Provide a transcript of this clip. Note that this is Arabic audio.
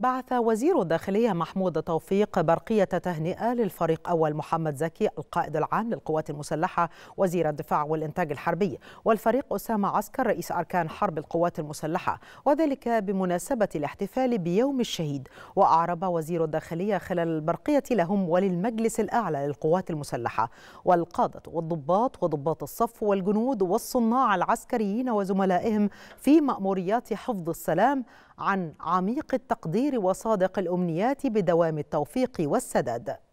بعث وزير الداخلية محمود توفيق برقية تهنئة للفريق أول محمد زكي القائد العام للقوات المسلحة وزير الدفاع والإنتاج الحربي والفريق أسامة عسكر رئيس أركان حرب القوات المسلحة وذلك بمناسبة الاحتفال بيوم الشهيد وأعرب وزير الداخلية خلال البرقية لهم وللمجلس الأعلى للقوات المسلحة والقادة والضباط وضباط الصف والجنود والصناع العسكريين وزملائهم في مأموريات حفظ السلام عن عميق التقدير الخير وصادق الأمنيات بدوام التوفيق والسداد